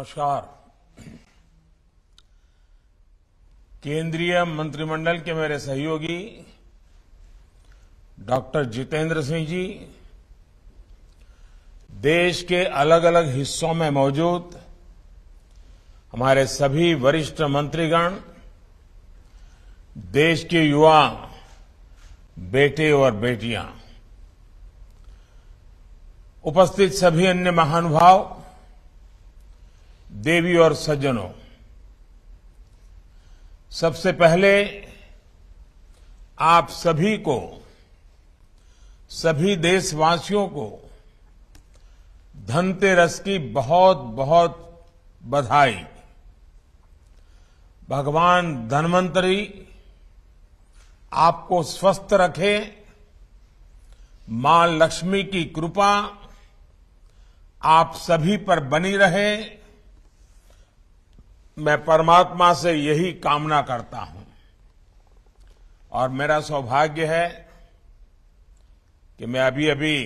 नमस्कार केंद्रीय मंत्रिमंडल के मेरे सहयोगी डॉक्टर जितेंद्र सिंह जी देश के अलग अलग हिस्सों में मौजूद हमारे सभी वरिष्ठ मंत्रीगण देश के युवा बेटे और बेटियां उपस्थित सभी अन्य महानुभाव देवी और सज्जनों सबसे पहले आप सभी को सभी देशवासियों को धनतेरस की बहुत बहुत बधाई भगवान धनवंतरी आपको स्वस्थ रखे मां लक्ष्मी की कृपा आप सभी पर बनी रहे मैं परमात्मा से यही कामना करता हूं और मेरा सौभाग्य है कि मैं अभी अभी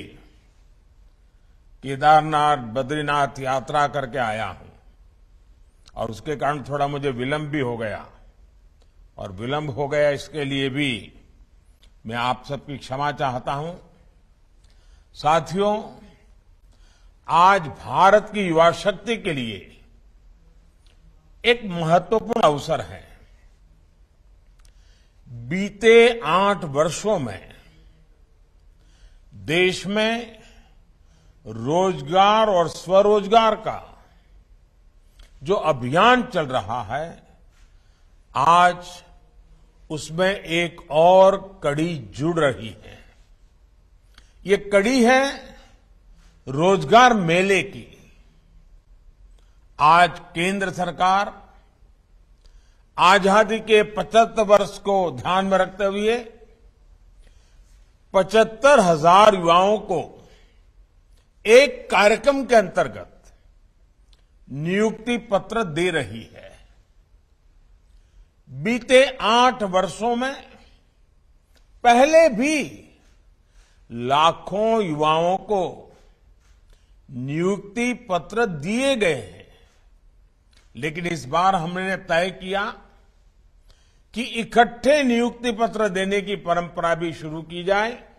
केदारनाथ बद्रीनाथ यात्रा करके आया हूं और उसके कारण थोड़ा मुझे विलंब भी हो गया और विलंब हो गया इसके लिए भी मैं आप सबकी क्षमा चाहता हूं साथियों आज भारत की युवा शक्ति के लिए एक महत्वपूर्ण अवसर है बीते आठ वर्षों में देश में रोजगार और स्वरोजगार का जो अभियान चल रहा है आज उसमें एक और कड़ी जुड़ रही है ये कड़ी है रोजगार मेले की आज केंद्र सरकार आजादी के 75 वर्ष को ध्यान में रखते हुए पचहत्तर हजार युवाओं को एक कार्यक्रम के अंतर्गत नियुक्ति पत्र दे रही है बीते आठ वर्षों में पहले भी लाखों युवाओं को नियुक्ति पत्र दिए गए हैं लेकिन इस बार हमने तय किया कि इकट्ठे नियुक्ति पत्र देने की परंपरा भी शुरू की जाए